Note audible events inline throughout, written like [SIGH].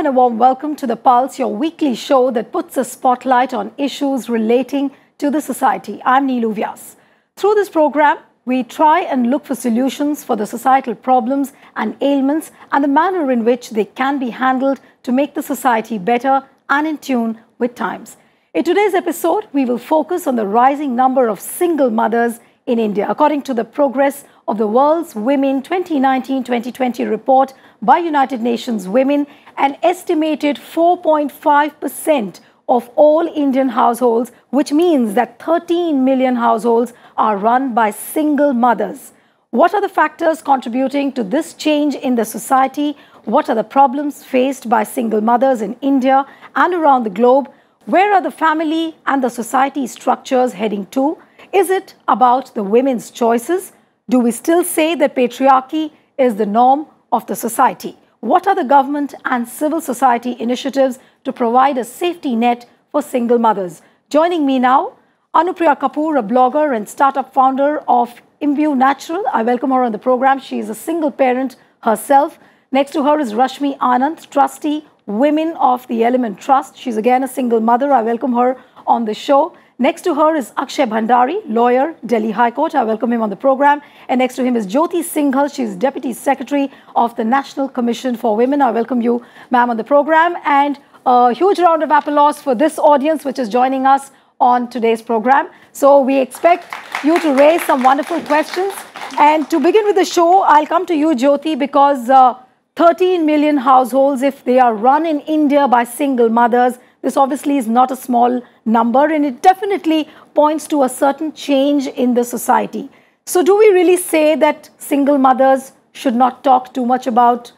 and a warm welcome to The Pulse, your weekly show that puts a spotlight on issues relating to the society. I'm Neelu Vyas. Through this program, we try and look for solutions for the societal problems and ailments and the manner in which they can be handled to make the society better and in tune with times. In today's episode, we will focus on the rising number of single mothers in India. According to the Progress of the World's Women 2019-2020 report by United Nations Women, an estimated 4.5% of all Indian households, which means that 13 million households are run by single mothers. What are the factors contributing to this change in the society? What are the problems faced by single mothers in India and around the globe? Where are the family and the society structures heading to? Is it about the women's choices? Do we still say that patriarchy is the norm of the society. What are the government and civil society initiatives to provide a safety net for single mothers? Joining me now, Anupriya Kapoor, a blogger and startup founder of Imbue Natural. I welcome her on the program. She is a single parent herself. Next to her is Rashmi Anand, trustee, Women of the Element Trust. She's again a single mother. I welcome her on the show. Next to her is Akshay Bhandari, lawyer, Delhi High Court. I welcome him on the program. And next to him is Jyoti Singhal. She's Deputy Secretary of the National Commission for Women. I welcome you, ma'am, on the program. And a huge round of applause for this audience, which is joining us on today's program. So we expect you to raise some wonderful questions. And to begin with the show, I'll come to you, Jyoti, because uh, 13 million households, if they are run in India by single mothers, this obviously is not a small number and it definitely points to a certain change in the society. So do we really say that single mothers should not talk too much about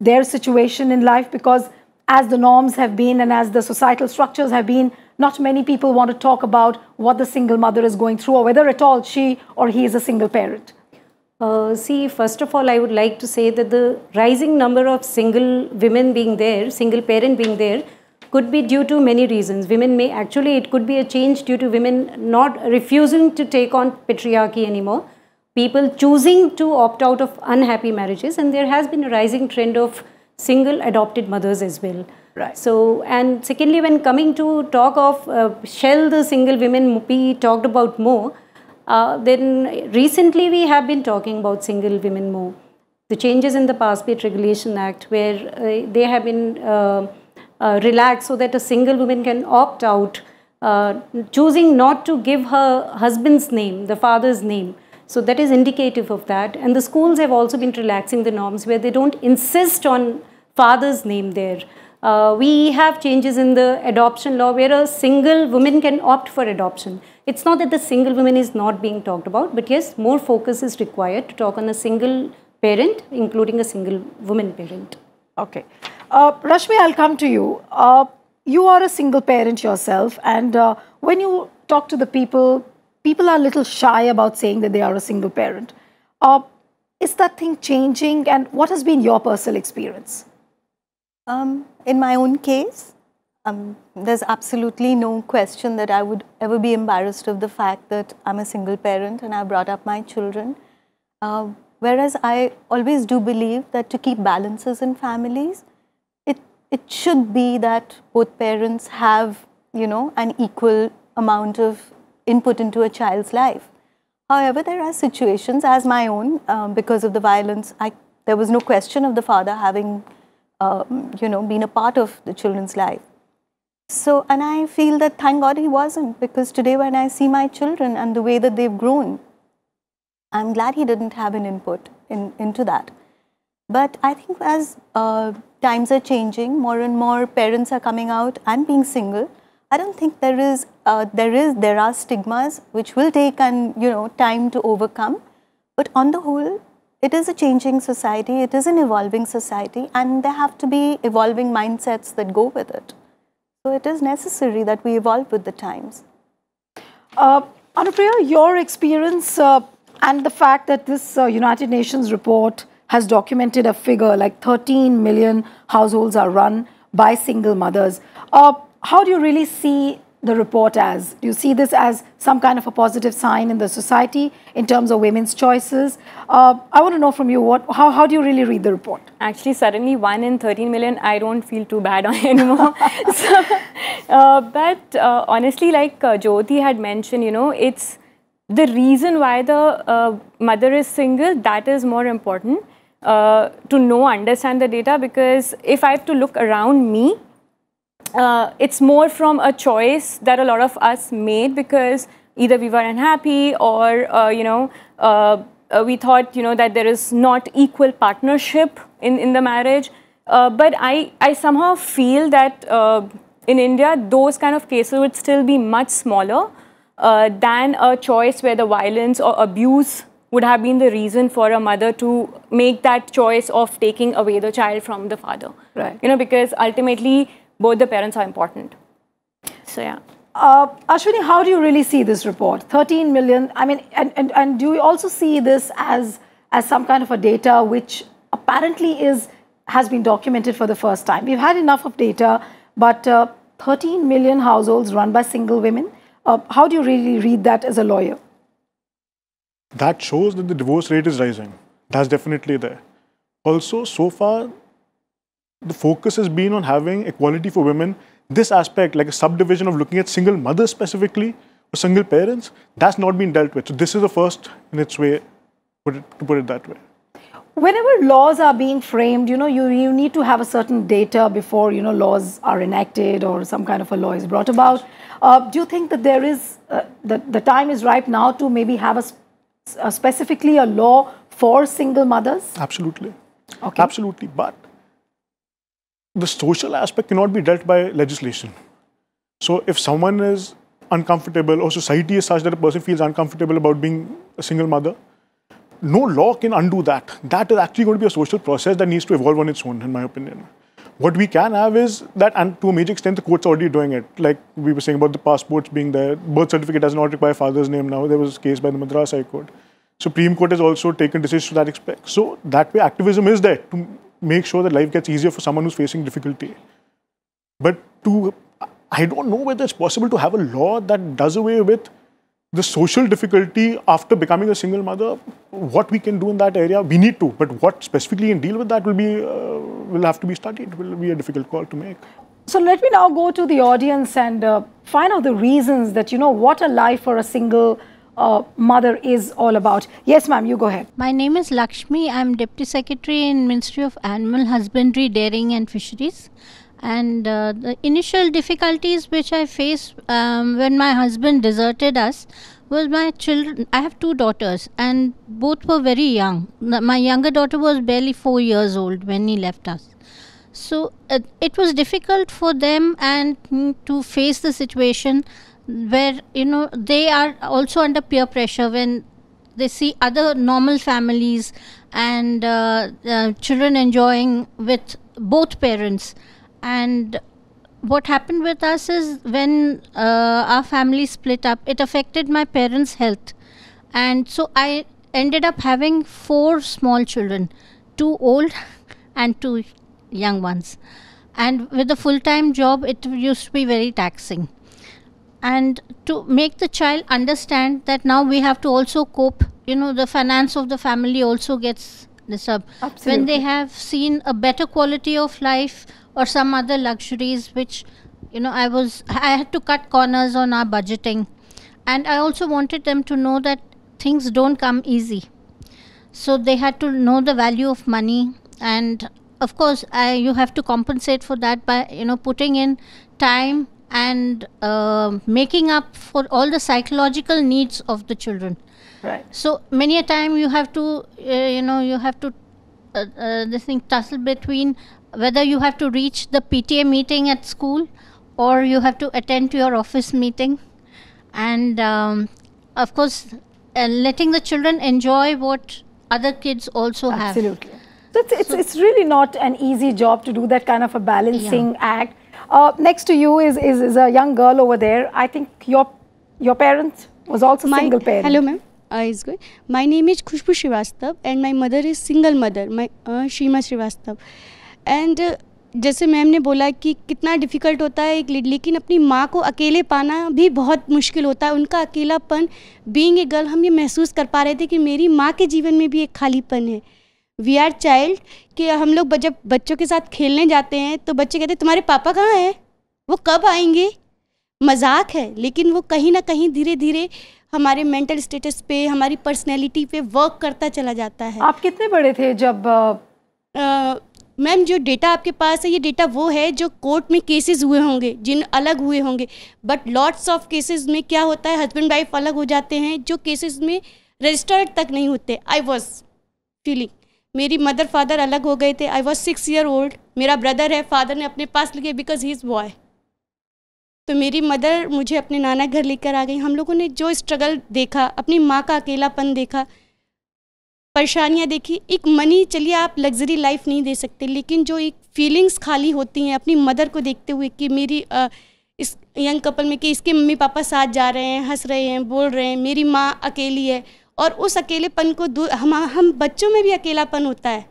their situation in life because as the norms have been and as the societal structures have been, not many people want to talk about what the single mother is going through or whether at all she or he is a single parent. Uh, see, first of all, I would like to say that the rising number of single women being there, single parent being there, could be due to many reasons. Women may actually, it could be a change due to women not refusing to take on patriarchy anymore. People choosing to opt out of unhappy marriages, and there has been a rising trend of single adopted mothers as well. Right. So, and secondly, when coming to talk of uh, shall the single women be talked about more, uh, then recently we have been talking about single women more. The changes in the Passport Regulation Act, where uh, they have been uh, uh, relax so that a single woman can opt out, uh, choosing not to give her husband's name, the father's name. So that is indicative of that. And the schools have also been relaxing the norms where they don't insist on father's name there. Uh, we have changes in the adoption law where a single woman can opt for adoption. It's not that the single woman is not being talked about, but yes, more focus is required to talk on a single parent, including a single woman parent. Okay. Uh, Rashmi, I'll come to you. Uh, you are a single parent yourself, and uh, when you talk to the people, people are a little shy about saying that they are a single parent. Uh, is that thing changing, and what has been your personal experience? Um, in my own case, um, there's absolutely no question that I would ever be embarrassed of the fact that I'm a single parent and I brought up my children. Uh, whereas I always do believe that to keep balances in families, it should be that both parents have, you know, an equal amount of input into a child's life. However, there are situations, as my own, um, because of the violence, I, there was no question of the father having, um, you know, been a part of the children's life. So, and I feel that thank God he wasn't, because today when I see my children and the way that they've grown, I'm glad he didn't have an input in, into that. But I think as uh, times are changing. More and more parents are coming out and being single. I don't think there is uh, there is there are stigmas which will take and you know time to overcome. But on the whole, it is a changing society. It is an evolving society, and there have to be evolving mindsets that go with it. So it is necessary that we evolve with the times. Uh, Anupriya, your experience uh, and the fact that this uh, United Nations report has documented a figure like 13 million households are run by single mothers. Uh, how do you really see the report as? Do you see this as some kind of a positive sign in the society in terms of women's choices? Uh, I want to know from you, what, how, how do you really read the report? Actually, suddenly 1 in 13 million, I don't feel too bad [LAUGHS] anymore. [LAUGHS] so, uh, but uh, honestly, like uh, Jyoti had mentioned, you know, it's the reason why the uh, mother is single, that is more important uh, to know, understand the data because if I have to look around me, uh, it's more from a choice that a lot of us made because either we were unhappy or, uh, you know, uh, uh, we thought, you know, that there is not equal partnership in, in the marriage. Uh, but I, I somehow feel that in India, those kind of cases would still be much smaller than a choice where the violence or abuse would have been the reason for a mother to make that choice of taking away the child from the father. Right. You know, because ultimately both the parents are important. So, yeah. Uh, Ashwini, how do you really see this report? 13 million, I mean, and, and, and do you also see this as, as some kind of a data which apparently is, has been documented for the first time? We've had enough of data, but uh, 13 million households run by single women. Uh, how do you really read that as a lawyer? that shows that the divorce rate is rising. That's definitely there. Also, so far, the focus has been on having equality for women. This aspect, like a subdivision of looking at single mothers specifically or single parents, that's not been dealt with. So this is the first in its way, put it, to put it that way. Whenever laws are being framed, you know, you, you need to have a certain data before, you know, laws are enacted or some kind of a law is brought about. Uh, do you think that there is, uh, that the time is ripe now to maybe have a uh, specifically a law for single mothers? Absolutely. Okay. Absolutely. But the social aspect cannot be dealt by legislation. So if someone is uncomfortable or society is such that a person feels uncomfortable about being a single mother, no law can undo that. That is actually going to be a social process that needs to evolve on its own, in my opinion what we can have is that, and to a major extent, the court's already doing it. Like we were saying about the passports being there, birth certificate does not require father's name now. There was a case by the Madras High Court. Supreme Court has also taken decisions to that respect. So that way, activism is there to make sure that life gets easier for someone who's facing difficulty. But to, I don't know whether it's possible to have a law that does away with the social difficulty after becoming a single mother, what we can do in that area, we need to. But what specifically and deal with that will be uh, will have to be studied. Will be a difficult call to make. So let me now go to the audience and uh, find out the reasons that you know what a life for a single. Uh, mother is all about. Yes, ma'am, you go ahead. My name is Lakshmi. I'm Deputy Secretary in Ministry of Animal Husbandry, Dairying and Fisheries. And uh, the initial difficulties which I faced um, when my husband deserted us was my children. I have two daughters, and both were very young. My younger daughter was barely four years old when he left us. So uh, it was difficult for them and to face the situation where you know they are also under peer pressure when they see other normal families and uh, uh, children enjoying with both parents and what happened with us is when uh, our family split up it affected my parents health and so i ended up having four small children two old [LAUGHS] and two young ones and with a full time job it used to be very taxing and to make the child understand that now we have to also cope you know the finance of the family also gets disturbed Absolutely. when they have seen a better quality of life or some other luxuries which you know i was i had to cut corners on our budgeting and i also wanted them to know that things don't come easy so they had to know the value of money and of course I, you have to compensate for that by you know putting in time and uh, making up for all the psychological needs of the children right so many a time you have to uh, you know you have to uh, uh this thing tussle between whether you have to reach the PTA meeting at school or you have to attend to your office meeting. And um, of course, uh, letting the children enjoy what other kids also Absolutely. have. Absolutely. It's, so, it's really not an easy job to do that kind of a balancing yeah. act. Uh, next to you is, is, is, a young girl over there. I think your your parents was also my, single parent. Hello, ma'am. Uh, is good. My name is Khushbu Srivastav and my mother is single mother, my uh, Shima Srivastav. And uh, जैसे ma'am ने बोला कि कितना difficult होता है एक लेकिन अपनी माँ को अकेले पाना भी बहुत मुश्किल होता है उनका अकेलापन बींग ए गर्ल हम ये महसूस कर पा रहे थे कि मेरी माँ के जीवन में भी एक खालीपन है वी आर चाइल्ड कि हम लोग जब बच्चों के साथ खेलने जाते हैं तो बच्चे कहते हैं तुम्हारे पापा कहाँ हैं वो कब आएंगे मजाक है लेकिन वो कहीं ना कहीं धीरे धीरे हमारे मेंटल स्टेटस पे हमारी पर्सनैलिटी पे वर्क करता चला जाता है आप कितने बड़े थे जब आ, मैम जो डेटा आपके पास है ये डेटा वो है जो कोर्ट में केसेस हुए होंगे जिन अलग हुए होंगे बट लॉट्स ऑफ केसेस में क्या होता है हस्बैंड वाइफ अलग हो जाते हैं जो केसेस में रजिस्टर्ड तक नहीं होते आई वॉज फीलिंग मेरी मदर फादर अलग हो गए थे I was six year old मेरा ब्रदर है फादर ने अपने पास लिखे बिकॉज ही इज़ बॉय तो मेरी मदर मुझे अपने नाना घर लेकर आ गई हम लोगों ने जो स्ट्रगल देखा अपनी माँ का अकेलापन देखा परेशानियाँ देखी एक मनी चलिए आप लग्जरी लाइफ नहीं दे सकते लेकिन जो एक फीलिंग्स खाली होती हैं अपनी मदर को देखते हुए कि मेरी आ, इस यंग कपल में कि इसके मम्मी पापा साथ जा रहे हैं हंस रहे हैं बोल रहे हैं मेरी माँ अकेली है और उस अकेलेपन को दूर हम हम बच्चों में भी अकेलापन होता है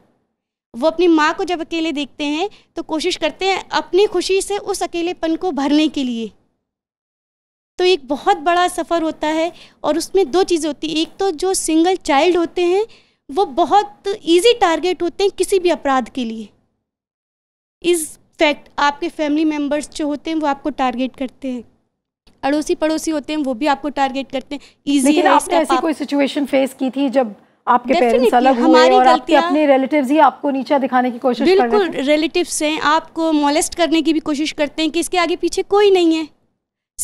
वो अपनी माँ को जब अकेले देखते हैं तो कोशिश करते हैं अपनी खुशी से उस अकेलेपन को भरने के लिए तो एक बहुत बड़ा सफ़र होता है और उसमें दो चीज़ें होती है एक तो जो सिंगल चाइल्ड होते हैं वो बहुत इजी टारगेट होते हैं किसी भी अपराध के लिए इस फैक्ट आपके फैमिली मेम्बर्स जो होते हैं वो आपको टारगेट करते हैं अड़ोसी पड़ोसी होते हैं वो भी आपको टारगेट करते हैं इजी लेकिन है आपने ऐसी कोई सिचुएशन फेस की थी जब आपके पेरेंट्स अलग हुए और आपके अपने रिलेटिव्स ही आपको नीचा दिखाने की कोशिश बिल्कुल रिलेटिव्स हैं आपको मोलेस्ट करने की भी कोशिश करते हैं कि इसके आगे पीछे कोई नहीं है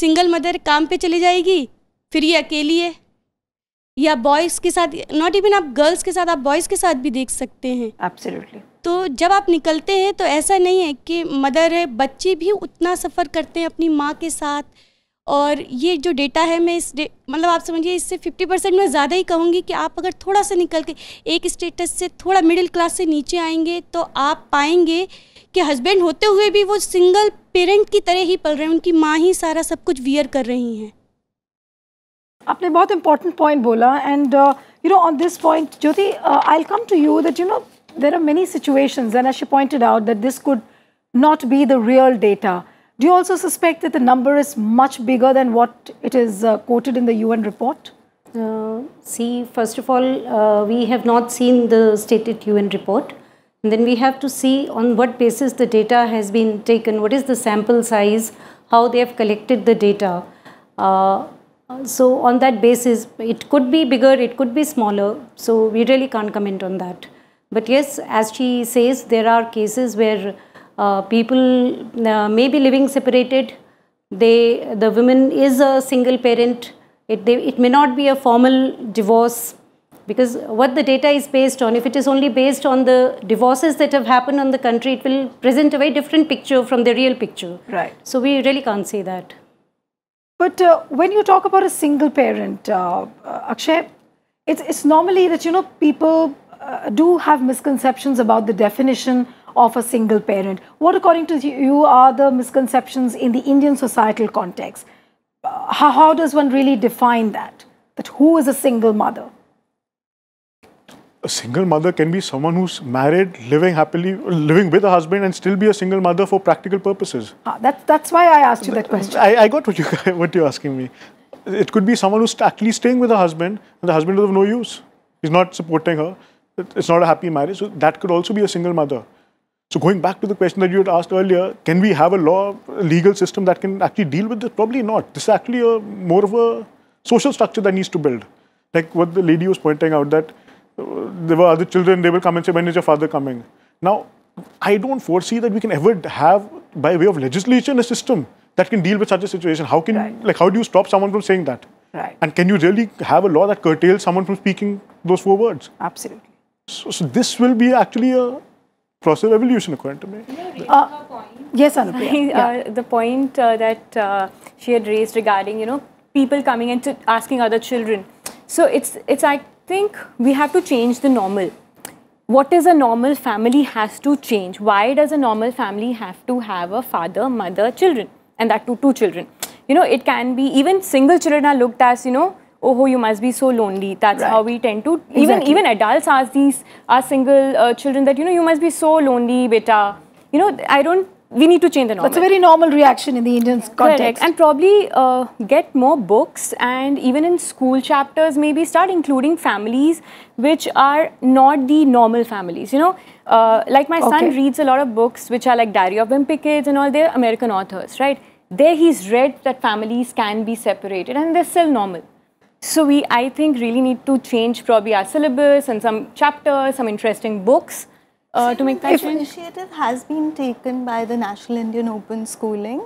सिंगल मदर काम पे चली जाएगी फिर ये अकेली है या बॉयज़ के साथ नॉट इवन आप गर्ल्स के साथ आप बॉयज़ के साथ भी देख सकते हैं एब्सोल्युटली तो जब आप निकलते हैं तो ऐसा नहीं है कि मदर है बच्चे भी उतना सफ़र करते हैं अपनी माँ के साथ और ये जो डेटा है मैं इस मतलब आप समझिए इससे 50 परसेंट मैं ज़्यादा ही कहूँगी कि आप अगर थोड़ा सा निकल के एक स्टेटस से थोड़ा मिडिल क्लास से नीचे आएंगे तो आप पाएंगे कि हस्बैंड होते हुए भी वो सिंगल पेरेंट की तरह ही पल रहे हैं उनकी माँ ही सारा सब कुछ वियर कर रही हैं आपने बहुत important point bola, and uh, you know, on this point, Jyoti, uh, I'll come to you that, you know, there are many situations, and as she pointed out, that this could not be the real data. Do you also suspect that the number is much bigger than what it is uh, quoted in the UN report? see, first of all, we have not seen the stated UN report. then we have to see on what basis the data has been taken, what is the sample size, how they have collected the data. So on that basis, it could be bigger, it could be smaller. So we really can't comment on that. But yes, as she says, there are cases where uh, people uh, may be living separated. They, the woman is a single parent. It, they, it may not be a formal divorce because what the data is based on, if it is only based on the divorces that have happened on the country, it will present a very different picture from the real picture. Right. So we really can't say that. But uh, when you talk about a single parent, uh, uh, Akshay, it's, it's normally that, you know, people uh, do have misconceptions about the definition of a single parent. What, according to you, are the misconceptions in the Indian societal context? Uh, how, how does one really define that? That who is a single mother? a single mother can be someone who's married, living happily, living with a husband, and still be a single mother for practical purposes. Ah, that's that's why I asked you that uh, question. I, I got what you [LAUGHS] what you're asking me. It could be someone who's actually staying with a husband, and the husband is of no use. He's not supporting her. It's not a happy marriage. So that could also be a single mother. So going back to the question that you had asked earlier, can we have a law, a legal system that can actually deal with this? Probably not. This is actually a more of a social structure that needs to build. Like what the lady was pointing out that there were other children, they will come and say, when is your father coming? Now, I don't foresee that we can ever have, by way of legislation, a system that can deal with such a situation. How can, right. like, how do you stop someone from saying that? Right. And can you really have a law that curtails someone from speaking those four words? Absolutely. So, so this will be actually a process of evolution, according to me. Uh, yes, Anupriya. Yeah. [LAUGHS] Uh, the point uh, that uh, she had raised regarding, you know, people coming and asking other children. So it's it's like think we have to change the normal. What is a normal family has to change. Why does a normal family have to have a father, mother, children? And that too, two children. You know, it can be, even single children are looked as, you know, oh, you must be so lonely. That's right. how we tend to, even exactly. even adults ask these, are single uh, children that, you know, you must be so lonely, beta. You know, I don't we need to change the norm. That's a very normal reaction in the Indian context. Correct. And probably uh, get more books and even in school chapters, maybe start including families which are not the normal families. You know, uh, like my okay. son reads a lot of books which are like Diary of Wimpy Kids and all, they're American authors, right? There he's read that families can be separated and they're still normal. So we, I think, really need to change probably our syllabus and some chapters, some interesting books uh, to make that if change? initiative has been taken by the National Indian Open Schooling,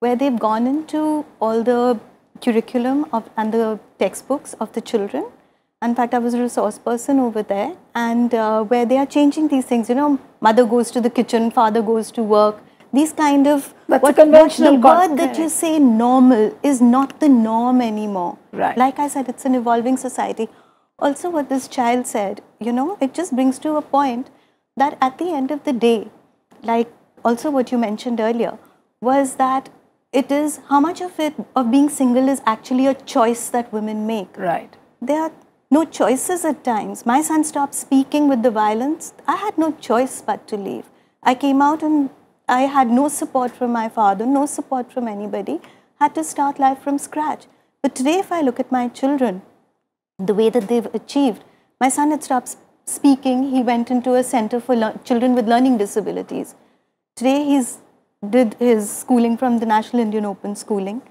where they've gone into all the curriculum of, and the textbooks of the children. In fact, I was a resource person over there, and uh, where they are changing these things. You know, mother goes to the kitchen, father goes to work. These kind of That's what, conventional what word that you say normal is not the norm anymore. Right. Like I said, it's an evolving society. Also, what this child said, you know, it just brings to a point that at the end of the day, like also what you mentioned earlier, was that it is how much of it of being single is actually a choice that women make. Right. There are no choices at times. My son stopped speaking with the violence. I had no choice but to leave. I came out and I had no support from my father, no support from anybody. Had to start life from scratch. But today, if I look at my children, the way that they've achieved, my son had stopped speaking, he went into a center for children with learning disabilities. Today he's did his schooling from the National Indian Open Schooling.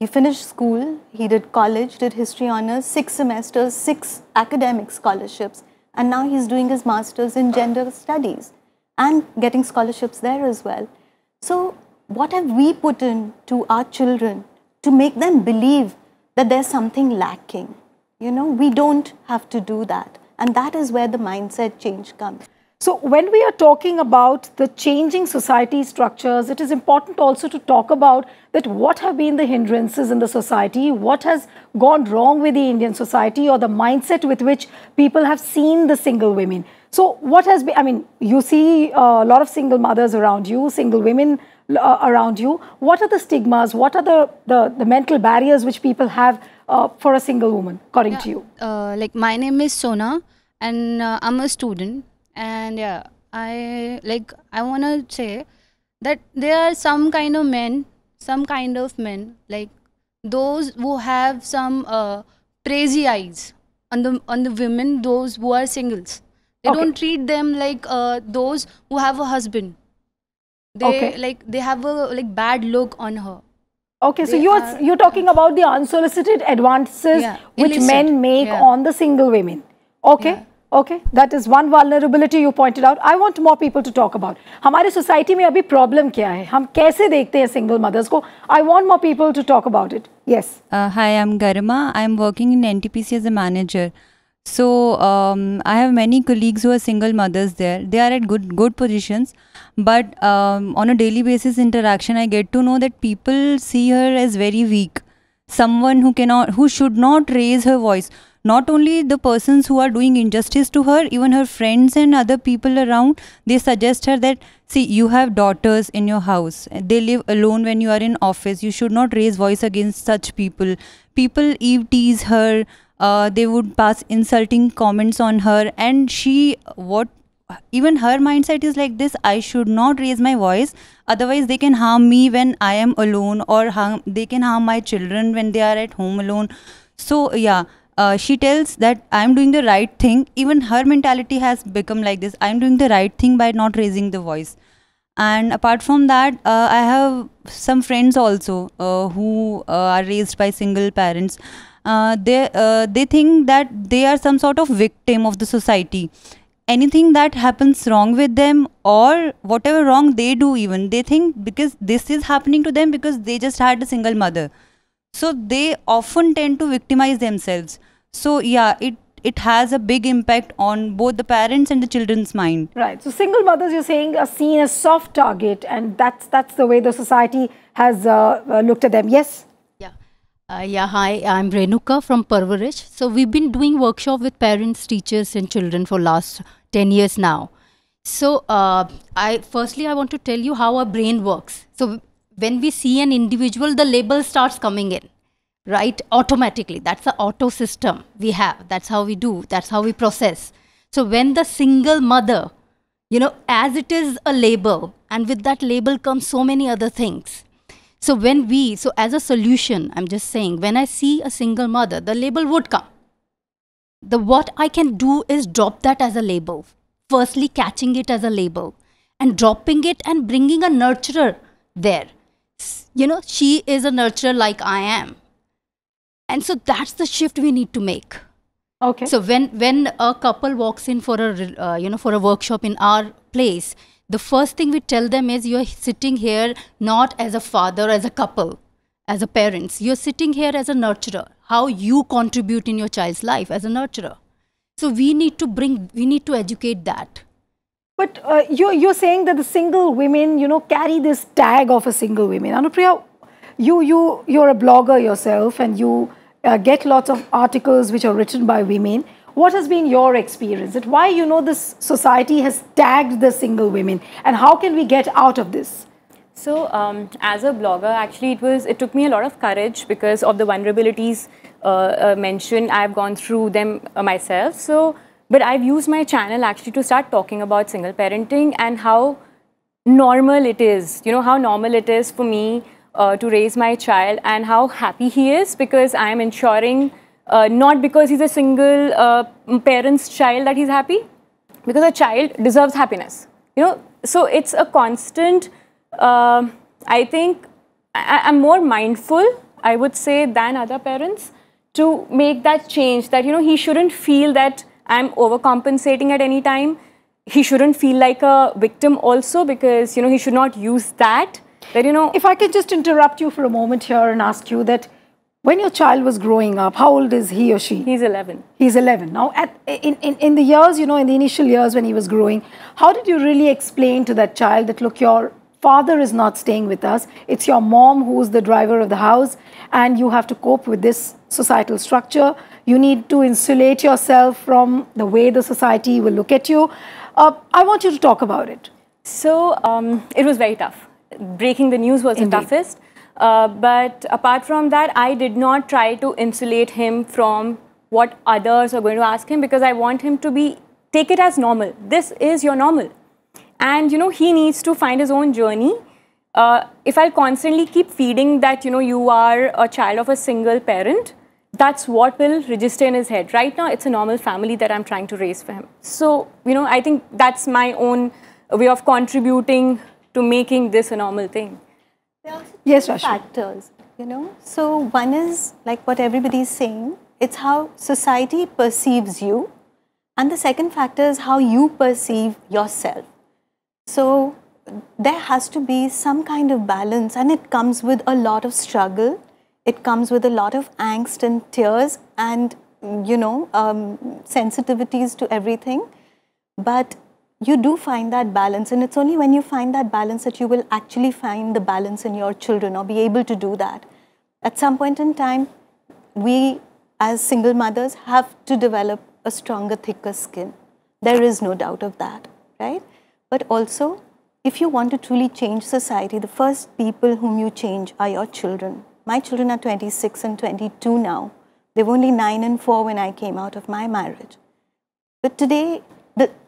He finished school, he did college, did history honors, six semesters, six academic scholarships, and now he's doing his master's in gender studies and getting scholarships there as well. So what have we put in to our children to make them believe that there's something lacking? You know, we don't have to do that. And that is where the mindset change comes. So, when we are talking about the changing society structures, it is important also to talk about that what have been the hindrances in the society, what has gone wrong with the Indian society, or the mindset with which people have seen the single women. So, what has been, I mean, you see uh, a lot of single mothers around you, single women uh, around you. What are the stigmas? What are the, the, the mental barriers which people have uh, for a single woman, according yeah. to you? Uh, like, my name is Sona, and uh, I'm a student. And yeah, I like, I want to say that there are some kind of men, some kind of men, like those who have some uh, crazy eyes on the, on the women, those who are singles. They okay. don't treat them like uh, those who have a husband they okay. like they have a like bad look on her okay they so you're are, you're talking about the unsolicited advances yeah, which illicit. men make yeah. on the single women okay yeah. Okay, that is one vulnerability you pointed out. I want more people to talk about. हमारे society may be problem क्या है? हम कैसे देखते हैं single mothers को? I want more people to talk about it. Yes. Uh, hi, I'm Garima. I'm working in NTPC as a manager. So um, I have many colleagues who are single mothers there. They are at good good positions, but um, on a daily basis interaction, I get to know that people see her as very weak, someone who cannot, who should not raise her voice. Not only the persons who are doing injustice to her, even her friends and other people around, they suggest her that see you have daughters in your house, they live alone when you are in office. You should not raise voice against such people. People eve tease her uh, they would pass insulting comments on her and she what even her mindset is like this i should not raise my voice otherwise they can harm me when i am alone or harm, they can harm my children when they are at home alone so yeah uh, she tells that i'm doing the right thing even her mentality has become like this i'm doing the right thing by not raising the voice and apart from that uh, i have some friends also uh, who uh, are raised by single parents uh, they uh, they think that they are some sort of victim of the society anything that happens wrong with them or whatever wrong they do even they think because this is happening to them because they just had a single mother so they often tend to victimize themselves so yeah it it has a big impact on both the parents and the children's mind right so single mothers you're saying are seen as soft target and that's that's the way the society has uh, uh looked at them yes uh, yeah, hi, I'm Renuka from Parvarish. So we've been doing workshop with parents, teachers and children for last 10 years now. So uh, I firstly, I want to tell you how our brain works. So when we see an individual, the label starts coming in, right? Automatically, that's the auto system we have. That's how we do, that's how we process. So when the single mother, you know, as it is a label and with that label comes so many other things so when we, so as a solution, I'm just saying, when I see a single mother, the label would come. The what I can do is drop that as a label. Firstly, catching it as a label and dropping it and bringing a nurturer there. You know, she is a nurturer like I am. And so that's the shift we need to make. Okay. So when when a couple walks in for a uh, you know for a workshop in our place, the first thing we tell them is you're sitting here not as a father, as a couple, as a parents. You're sitting here as a nurturer, how you contribute in your child's life as a nurturer. So we need to bring, we need to educate that. But uh, you're, you're saying that the single women, you know, carry this tag of a single women. Anupriya, you, you, you're a blogger yourself and you uh, get lots of articles which are written by women. What has been your experience? That why you know this society has tagged the single women and how can we get out of this? So um, as a blogger, actually it was it took me a lot of courage because of the vulnerabilities uh, uh, mentioned. I've gone through them uh, myself. So, but I've used my channel actually to start talking about single parenting and how normal it is. You know how normal it is for me uh, to raise my child and how happy he is because I am ensuring uh, not because he's a single uh, parent's child that he's happy, because a child deserves happiness. You know, so it's a constant. Uh, I think I, am more mindful, I would say, than other parents to make that change. That you know, he shouldn't feel that I'm overcompensating at any time. He shouldn't feel like a victim also because you know he should not use that. That you know. If I can just interrupt you for a moment here and ask you that when your child was growing up, how old is he or she? He's 11. He's 11. Now, at, in, in, in the years, you know, in the initial years when he was growing, how did you really explain to that child that, look, your father is not staying with us, it's your mom who's the driver of the house, and you have to cope with this societal structure. You need to insulate yourself from the way the society will look at you. Uh, I want you to talk about it. So, um, it was very tough. Breaking the news was Indeed. the toughest uh, but apart from that, I did not try to insulate him from what others are going to ask him because I want him to be take it as normal. This is your normal, and you know he needs to find his own journey. Uh, if I constantly keep feeding that you know you are a child of a single parent, that's what will register in his head. Right now, it's a normal family that I'm trying to raise for him. So you know, I think that's my own way of contributing to making this a normal thing yes, factors, you know. So one is like what everybody is saying, it's how society perceives you. And the second factor is how you perceive yourself. So there has to be some kind of balance and it comes with a lot of struggle. It comes with a lot of angst and tears and, you know, um, sensitivities to everything. But you do find that balance and it's only when you find that balance that you will actually find the balance in your children or be able to do that at some point in time we as single mothers have to develop a stronger thicker skin there is no doubt of that right but also if you want to truly change society the first people whom you change are your children my children are 26 and 22 now they were only 9 and 4 when i came out of my marriage but today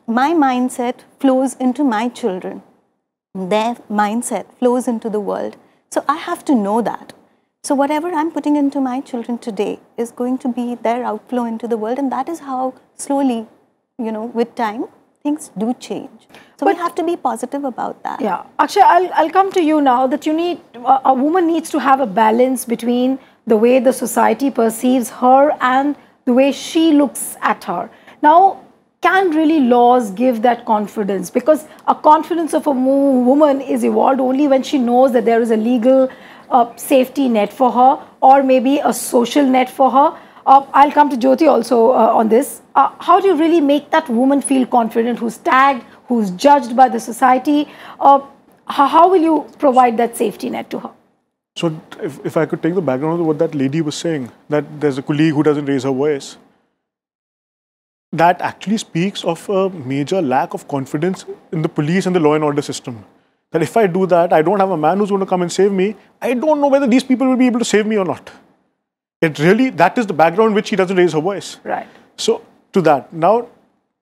my mindset flows into my children. Their mindset flows into the world. So I have to know that. So whatever I'm putting into my children today is going to be their outflow into the world. And that is how slowly, you know, with time, things do change. So but, we have to be positive about that. Yeah. Akshay, I'll, I'll come to you now that you need, a, a woman needs to have a balance between the way the society perceives her and the way she looks at her. Now, can really laws give that confidence? Because a confidence of a woman is evolved only when she knows that there is a legal uh, safety net for her or maybe a social net for her. Uh, I'll come to Jyoti also uh, on this. Uh, how do you really make that woman feel confident who's tagged, who's judged by the society? Uh, how will you provide that safety net to her? So, if, if I could take the background of what that lady was saying, that there's a colleague who doesn't raise her voice, that actually speaks of a major lack of confidence in the police and the law and order system. That if I do that, I don't have a man who's going to come and save me. I don't know whether these people will be able to save me or not. It really, that is the background which she doesn't raise her voice. Right. So, to that. Now,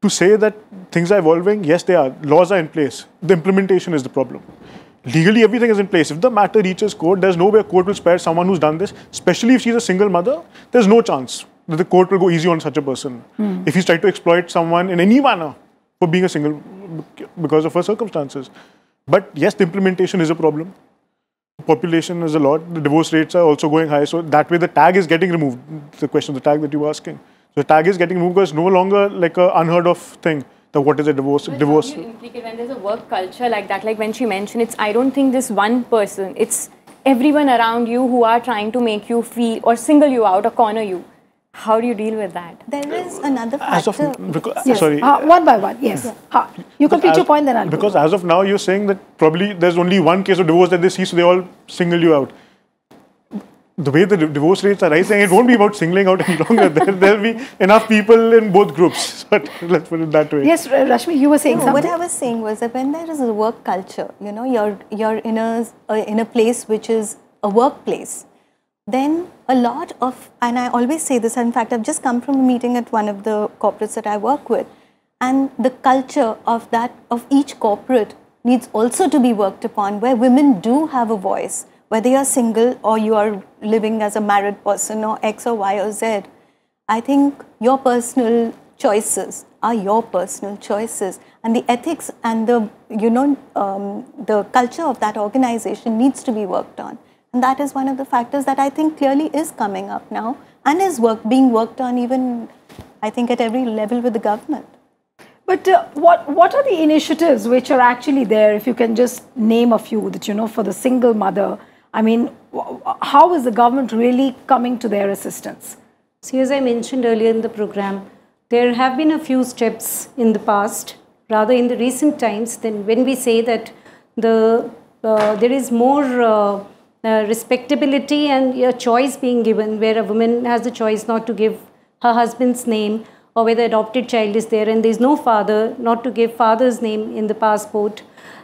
to say that things are evolving, yes, they are. Laws are in place. The implementation is the problem. Legally, everything is in place. If the matter reaches court, there's no way a court will spare someone who's done this, especially if she's a single mother. There's no chance that the court will go easy on such a person mm. if he's tried to exploit someone in any manner for being a single because of her circumstances. But yes, the implementation is a problem. Population is a lot. The divorce rates are also going high. So that way, the tag is getting removed. The question, the tag that you were asking, the tag is getting removed because it's no longer like an unheard of thing what is a divorce? But divorce. when there's a work culture like that, like when she mentioned, it's I don't think this one person. It's everyone around you who are trying to make you feel or single you out or corner you. How do you deal with that? There is uh, another factor. As of, because, yes. Sorry. Uh, one by one, yes. Yeah. Uh, you complete as, your point, then I'll Because as of now, you're saying that probably there's only one case of divorce that they see, so they all single you out. The way the divorce rates are rising, it won't be about singling out any [LAUGHS] longer. there, will be enough people in both groups. [LAUGHS] But let's put it that way. Yes, Rashmi, you were saying no, something. What I was saying was that when there is a work culture, you know, you're, you're in, a, uh, in a place which is a workplace then a lot of, and I always say this, in fact, I've just come from a meeting at one of the corporates that I work with, and the culture of that, of each corporate needs also to be worked upon, where women do have a voice, whether you're single or you are living as a married person or X or Y or Z. I think your personal choices are your personal choices, and the ethics and the, you know, um, the culture of that organization needs to be worked on. And that is one of the factors that I think clearly is coming up now and is work, being worked on even, I think, at every level with the government. But uh, what, what are the initiatives which are actually there, if you can just name a few that you know for the single mother? I mean, how is the government really coming to their assistance? See, as I mentioned earlier in the program, there have been a few steps in the past, rather in the recent times, than when we say that the uh, there is more uh, respectability and a choice being given where a woman has the choice not to give her husband's name or where the adopted child is there and there is no father, not to give father's name in the passport.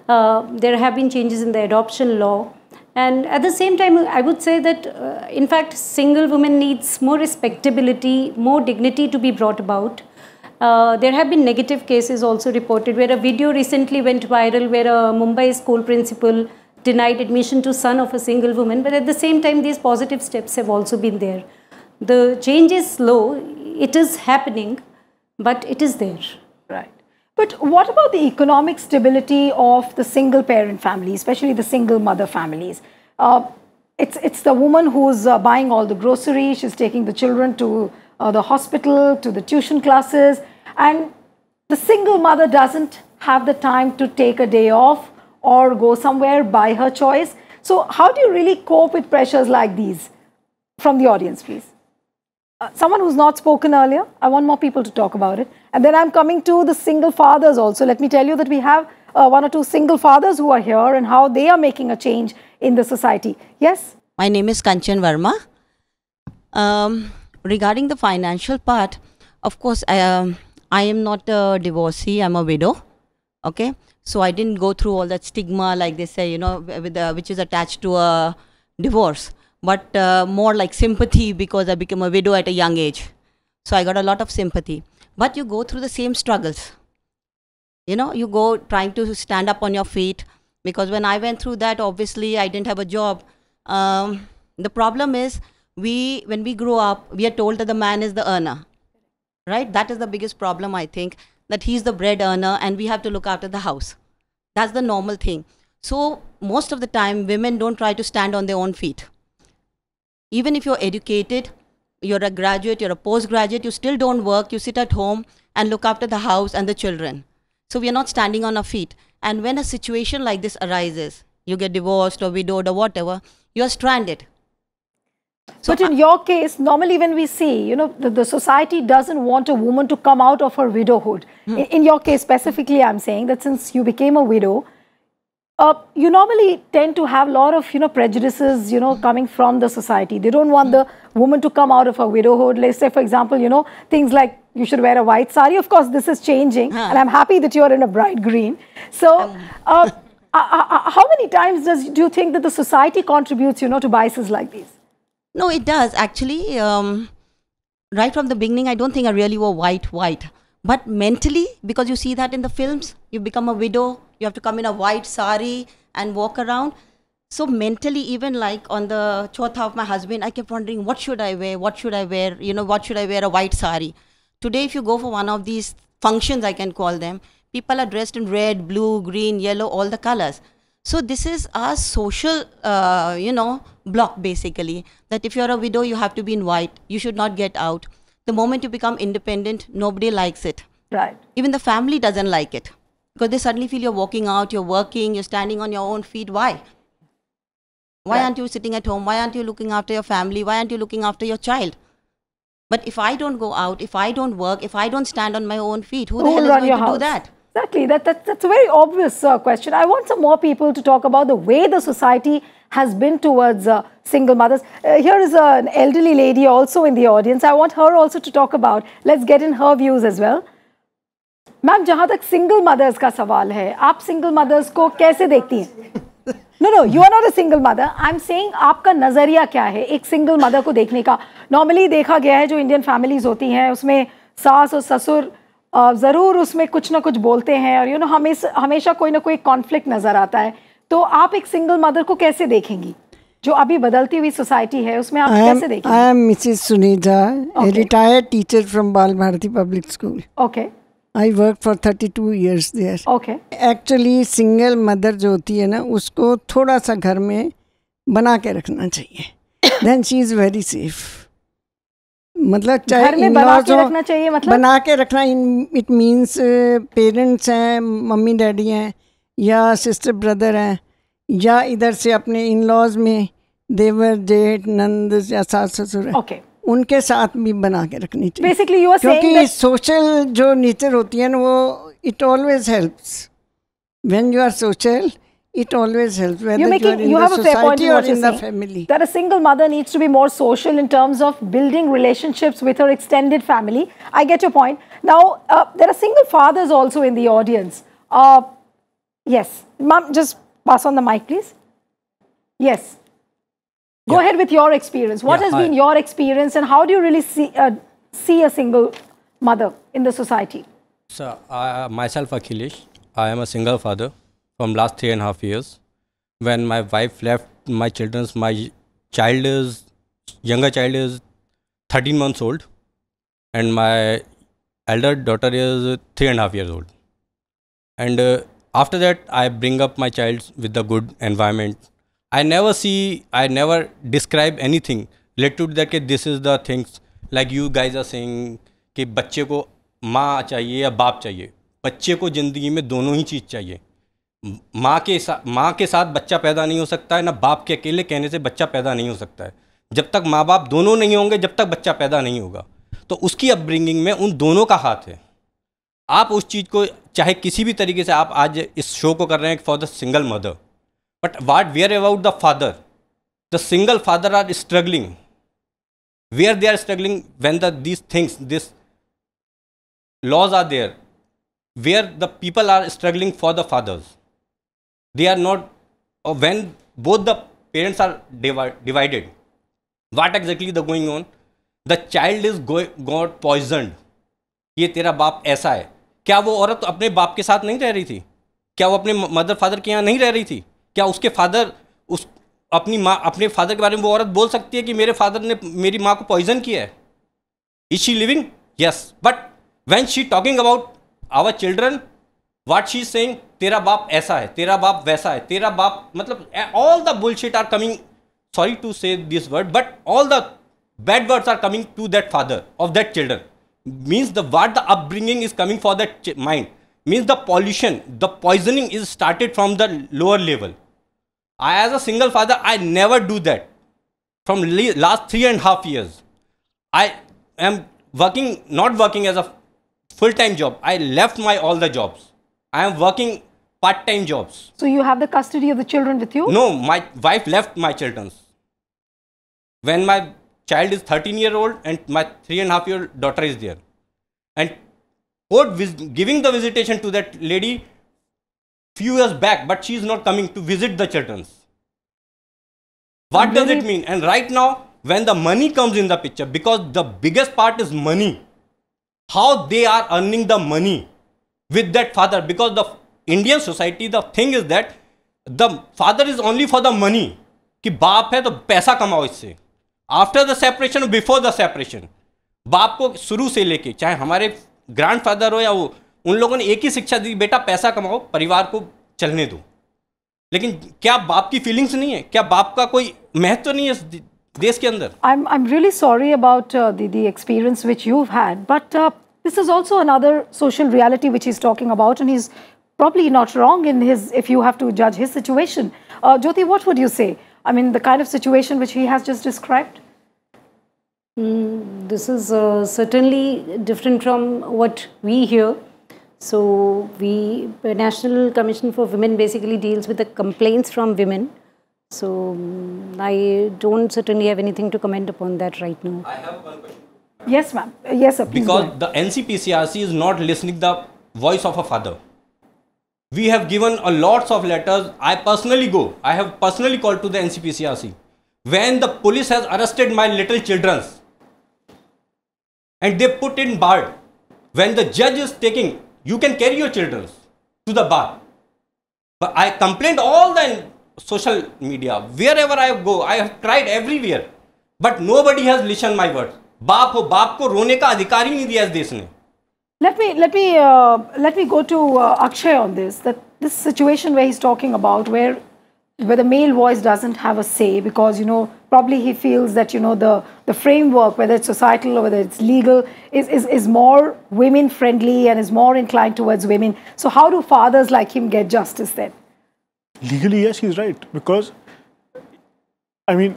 Uh, there have been changes in the adoption law. And at the same time, I would say that, uh, in fact, single women needs more respectability, more dignity to be brought about. Uh, there have been negative cases also reported where a video recently went viral where a Mumbai school principal denied admission to son of a single woman, but at the same time, these positive steps have also been there. The change is slow, it is happening, but it is there. Right. But what about the economic stability of the single parent family, especially the single mother families? Uh, it's, it's the woman who's uh, buying all the groceries, she's taking the children to uh, the hospital, to the tuition classes, and the single mother doesn't have the time to take a day off or go somewhere by her choice. So, how do you really cope with pressures like these? From the audience, please. Uh, someone who's not spoken earlier, I want more people to talk about it. And then I'm coming to the single fathers also. Let me tell you that we have uh, one or two single fathers who are here and how they are making a change in the society. Yes? My name is Kanchan Verma. Um, regarding the financial part, of course, I, um, I am not a divorcee, I'm a widow okay so i didn't go through all that stigma like they say you know with, uh, which is attached to a divorce but uh, more like sympathy because i became a widow at a young age so i got a lot of sympathy but you go through the same struggles you know you go trying to stand up on your feet because when i went through that obviously i didn't have a job um, the problem is we when we grow up we are told that the man is the earner right that is the biggest problem i think that he's the bread earner and we have to look after the house. That's the normal thing. So, most of the time, women don't try to stand on their own feet. Even if you're educated, you're a graduate, you're a postgraduate, you still don't work, you sit at home and look after the house and the children. So, we are not standing on our feet. And when a situation like this arises, you get divorced or widowed or whatever, you're stranded. So but in your case, normally when we see, you know, the, the society doesn't want a woman to come out of her widowhood. Hmm. In, in, your case specifically, I'm saying that since you became a widow, uh, you normally tend to have a lot of, you know, prejudices, you know, hmm. coming from the society. They don't want hmm. the woman to come out of her widowhood. Let's say, for example, you know, things like you should wear a white sari. Of course, this is changing. Huh. And I'm happy that you're in a bright green. So... Um. Uh, [LAUGHS] uh, uh, how many times does do you think that the society contributes, you know, to biases like these? No, it does actually. Um, right from the beginning, I don't think I really wore white, white. But mentally, because you see that in the films, you become a widow, you have to come in a white sari and walk around. So mentally, even like on the chotha of my husband, I kept wondering, what should I wear? What should I wear? You know, what should I wear? A white sari. Today, if you go for one of these functions, I can call them, people are dressed in red, blue, green, yellow, all the colors. So this is our social, uh, you know, block basically that if you're a widow you have to be in white you should not get out the moment you become independent nobody likes it right even the family doesn't like it because they suddenly feel you're walking out you're working you're standing on your own feet why why right. aren't you sitting at home why aren't you looking after your family why aren't you looking after your child but if i don't go out if i don't work if i don't stand on my own feet who, who the hell is going to house? do that Exactly. That, that's a very obvious uh, question. I want some more people to talk about the way the society has been towards uh, single mothers. Uh, here is an elderly lady also in the audience. I want her also to talk about. Let's get in her views as well. Ma'am, jahan single mothers ka sawal hai, aap single mothers ko kaise dekhti No, no, you are not a single mother. I'm saying apka nazariya kya hai ek single mother ko dekhne ka. Normally dekha gaya hai jo Indian families hoti hai. usme saas aur sasur... ज़रूर उसमें कुछ ना कुछ बोलते हैं और you know हमेशा हमेशा कोई ना कोई कॉन्फ्लिक्ट नज़र आता है तो आप एक सिंगल मदर को कैसे देखेंगी जो अभी बदलती हुई सोसाइटी है उसमें आप am, कैसे I am Mrs Suneja retired teacher from Bal Bharati public school okay I work for thirty two years there okay actually single mother जो होती है ना उसको थोड़ा सा घर में बना के रखना चाहिए then she is very safe मतलब चाहे घर में बना के रखना चाहिए मतलब बना के रखना इट मींस पेरेंट्स हैं मम्मी डैडी हैं या सिस्टर ब्रदर हैं या इधर से अपने इन लॉज में देवर जेठ नंद या सास ससुर ओके okay. उनके साथ भी बना के रखनी चाहिए बेसिकली यू क्योंकि सोशल जो नेचर होती है ना वो it always helps when you are social it always helps whether you're making, you, you have a fair point or in the family. That a single mother needs to be more social in terms of building relationships with her extended family. I get your point. Now, uh, there are single fathers also in the audience. Uh, yes. Mom, just pass on the mic, please. Yes. Go yeah. ahead with your experience. What yeah, has I, been your experience and how do you really see, uh, see a single mother in the society? So, uh, myself, Akhilesh, I am a single father from last three and a half years. When my wife left, my children's my child is younger child is 13 months old, and my elder daughter is three and a half years old. And uh, after that, I bring up my child with the good environment. I never see, I never describe anything related to that. Ke this is the things like you guys are saying कि बच्चे को माँ चाहिए या बाप चाहिए बच्चे को ज़िंदगी में दोनों ही चीज़ चाहिए माँ के साथ माँ के साथ बच्चा पैदा नहीं हो सकता है ना बाप के अकेले कहने से बच्चा पैदा नहीं हो सकता है जब तक माँ बाप दोनों नहीं होंगे जब तक बच्चा पैदा नहीं होगा तो उसकी अपब्रिंगिंग में उन दोनों का हाथ है आप उस चीज़ को चाहे किसी भी तरीके से आप आज इस शो को कर रहे हैं for the single mother but what where about the father the single father are struggling where they are struggling when the this things this laws are there where the people are struggling for the fathers they are not or uh, when both the parents are divi divided what exactly the going on the child is got poisoned ये तेरा बाप ऐसा है क्या वो औरत तो अपने बाप के साथ नहीं रह रही थी क्या वो अपने मदर फादर के यहाँ नहीं रह रही थी क्या उसके फादर उस अपनी माँ अपने फादर के बारे में वो औरत बोल सकती है कि मेरे फादर ने मेरी माँ को पॉइजन किया है is she living yes but when she talking about our children what she sang तेरा बाप ऐसा है तेरा बाप वैसा है तेरा बाप मतलब all the bullshit are coming sorry to say this word but all the bad words are coming to that father of that children means the what the upbringing is coming for that mind means the pollution the poisoning is started from the lower level I as a single father I never do that from last three and half years I am working not working as a full time job I left my all the jobs I am working part-time jobs. So you have the custody of the children with you? No, my wife left my children. When my child is 13 year old and my three and a half year daughter is there. And for giving the visitation to that lady few years back, but she is not coming to visit the children. What really? does it mean? And right now, when the money comes in the picture, because the biggest part is money, how they are earning the money with that father, because the Indian society the thing is that the father is only for the money कि बाप है तो पैसा कमाओ इससे after the separation before the separation बाप को शुरू से लेके चाहे हमारे ग्रैंड फादर हो या वो उन लोगों ने एक ही शिक्षा दी बेटा पैसा कमाओ परिवार को चलने दो लेकिन क्या बाप की फीलिंग्स नहीं है क्या बाप का कोई महत्व तो नहीं है देश के अंदर I am I am really sorry about the experience which you had but this is also another social reality which he's talking about and is probably not wrong in his, if you have to judge his situation. Uh, Jyoti, what would you say? I mean, the kind of situation which he has just described? Mm, this is uh, certainly different from what we hear. So, we National Commission for Women basically deals with the complaints from women. So, mm, I don't certainly have anything to comment upon that right now. I have one question. Yes, ma'am. Yes, sir. Because the NCPCRC is not listening the voice of a father. We have given a lots of letters. I personally go. I have personally called to the NCPCRC. When the police has arrested my little children and they put in bar, when the judge is taking, you can carry your children to the bar. But I complained all the social media. Wherever I go, I have tried everywhere. But nobody has listened my words. बाप हो बाप को रोने का अधिकार ही नहीं दिया इस देश ने let me let me uh, let me go to uh, Akshay on this. That this situation where he's talking about where where the male voice doesn't have a say because you know probably he feels that you know the the framework whether it's societal or whether it's legal is is, is more women friendly and is more inclined towards women so how do fathers like him get justice then legally yes he's right because i mean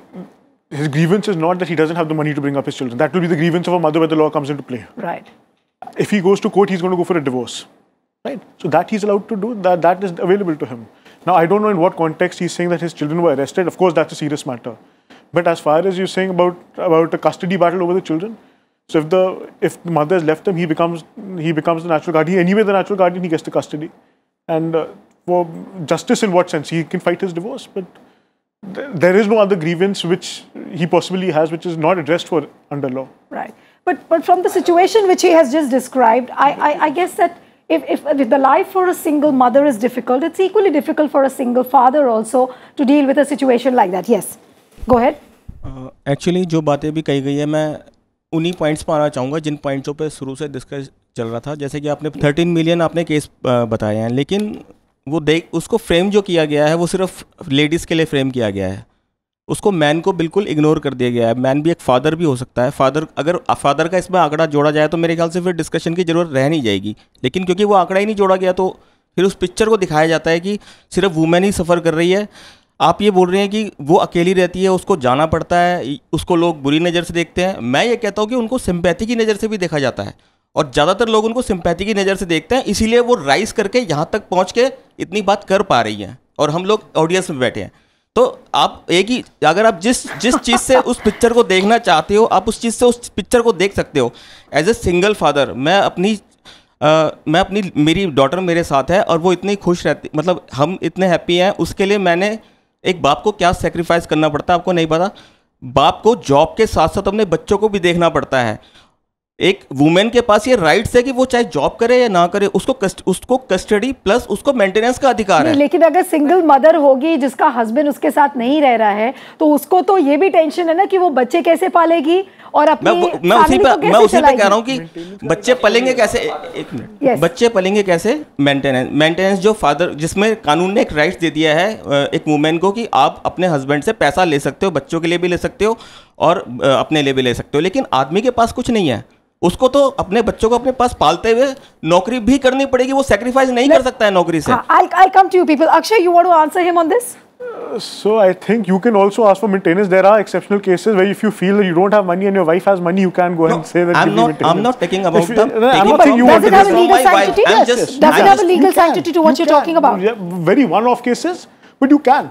his grievance is not that he doesn't have the money to bring up his children that will be the grievance of a mother where the law comes into play right if he goes to court, he's going to go for a divorce, right? So that he's allowed to do, that, that is available to him. Now, I don't know in what context he's saying that his children were arrested. Of course, that's a serious matter. But as far as you're saying about, about a custody battle over the children, so if the if the mother has left him, he becomes he becomes the natural guardian. Anyway, the natural guardian he gets the custody, and uh, for justice in what sense he can fight his divorce, but th there is no other grievance which he possibly has, which is not addressed for under law. Right. But, but from the situation which he has just described, I, I, I guess that if, if, if, the life for a single mother is difficult, it's equally difficult for a single father also to deal with a situation like that. Yes, go ahead. Actually uh, जो बातें भी कही गई है मैं उन्हीं points पर आना चाहूँगा जिन पॉइंट्सों पे शुरू से डिस्कस चल रहा था जैसे कि आपने थर्टीन मिलियन आपने केस बताए हैं लेकिन वो देख उसको फ्रेम जो किया गया है वो सिर्फ लेडीज़ के लिए फ्रेम किया गया है उसको मैन को बिल्कुल इग्नोर कर दिया गया है मैन भी एक फादर भी हो सकता है फादर अगर फादर का इसमें आंकड़ा जोड़ा जाए तो मेरे ख्याल से फिर डिस्कशन की ज़रूरत रह नहीं जाएगी लेकिन क्योंकि वो आंकड़ा ही नहीं जोड़ा गया तो फिर उस पिक्चर को दिखाया जाता है कि सिर्फ वुमेन ही सफ़र कर रही है आप ये बोल रहे हैं कि वो अकेली रहती है उसको जाना पड़ता है उसको लोग बुरी नज़र से देखते हैं मैं ये कहता हूँ कि उनको सिंपैथी की नज़र से भी देखा जाता है और ज़्यादातर लोग उनको सिंपैथी की नज़र से देखते हैं इसीलिए वो राइस करके यहाँ तक पहुँच के इतनी बात कर पा रही हैं और हम लोग ऑडियंस में बैठे हैं तो आप एक ही अगर आप जिस जिस चीज़ से उस पिक्चर को देखना चाहते हो आप उस चीज़ से उस पिक्चर को देख सकते हो एज ए सिंगल फादर मैं अपनी आ, मैं अपनी मेरी डॉटर मेरे साथ है और वो इतनी खुश रहती मतलब हम इतने हैप्पी हैं उसके लिए मैंने एक बाप को क्या सेक्रीफाइस करना पड़ता है आपको नहीं पता बाप को जॉब के साथ साथ अपने बच्चों को भी देखना पड़ता है एक वुमेन के पास ये राइट्स है कि वो चाहे जॉब करे या ना करे उसको कस्ट, उसको कस्टडी प्लस उसको मेंटेनेंस का अधिकार है लेकिन अगर सिंगल मदर होगी जिसका हस्बैंड उसके साथ नहीं रह रहा है तो उसको तो ये भी टेंशन है ना कि वो बच्चे कैसे पालेगी और अपनी मैं, मैं उसी पे मैं उसी पे कह रहा हूँ कि बच्चे पलेंगे कैसे एक मिनट बच्चे पलेंगे कैसे मेंटेनेंस मेंटेनेंस जो फादर जिसमें कानून ने एक राइट दे दिया है एक वुमेन को कि आप अपने हस्बैंड से पैसा ले सकते हो बच्चों के लिए भी ले सकते हो और अपने लिए भी ले सकते हो लेकिन आदमी के पास कुछ नहीं है उसको तो अपने बच्चों को अपने पास पालते हुए नौकरी भी करनी पड़ेगी वो सैक्रिफाइस नहीं कर सकता है नौकरी से I come to you people Akshay you want to answer him on this so I think you can also ask for maintenance there are exceptional cases where if you feel you don't have money and your wife has money you can go and say that I am not I am not taking about that I don't think you want to I am just doesn't a legal sanctity to what you are talking about very one of cases but you can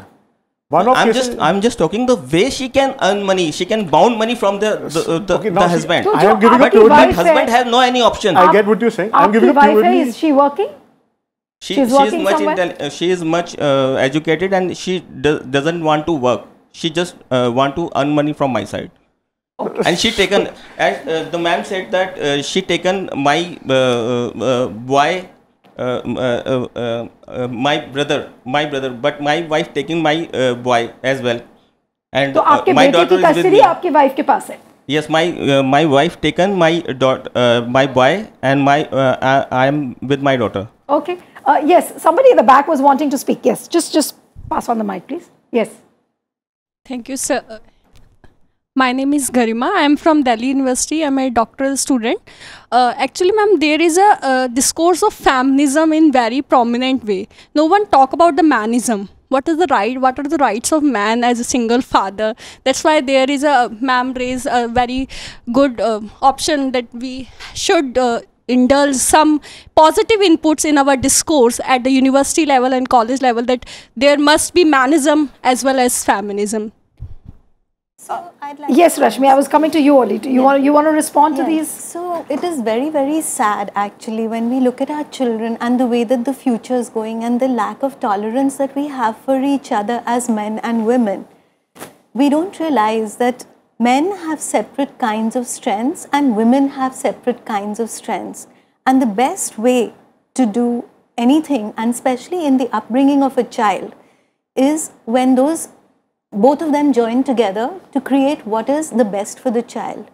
One of I'm just I'm just talking the way she can earn money. She can bound money from the the, uh, the, okay, the husband. I am giving but husband has no any option. I get what you're saying. I'm giving Is she working? She, She's she working is much uh, she is much uh, educated and she doesn't want to work. She just uh, want to earn money from my side. Okay. And she taken, and uh, the ma'am said that uh, she taken my boy uh, uh, uh, my brother, my brother, but my wife taking my boy as well. And आपके my wife के पास है yes my uh, my wife taken my daughter uh, my boy and my uh, I, I am with my daughter okay uh, yes somebody in the back was wanting to speak yes just just pass on the mic please yes thank you sir my name is Garima. I am from Delhi University. I'm a doctoral student. Uh, actually, ma'am, there is a uh, discourse of feminism in very prominent way. No one talk about the manism. What is the right? What are the rights of man as a single father? That's why there is a ma'am raised a very good uh, option that we should uh, indulge some positive inputs in our discourse at the university level and college level that there must be manism as well as feminism. So I'd like yes, Rashmi, I was coming to you only. You, yeah. want, you want to respond yeah. to these? So it is very, very sad actually when we look at our children and the way that the future is going and the lack of tolerance that we have for each other as men and women. We don't realize that men have separate kinds of strengths and women have separate kinds of strengths. And the best way to do anything, and especially in the upbringing of a child, is when those both of them join together to create what is the best for the child.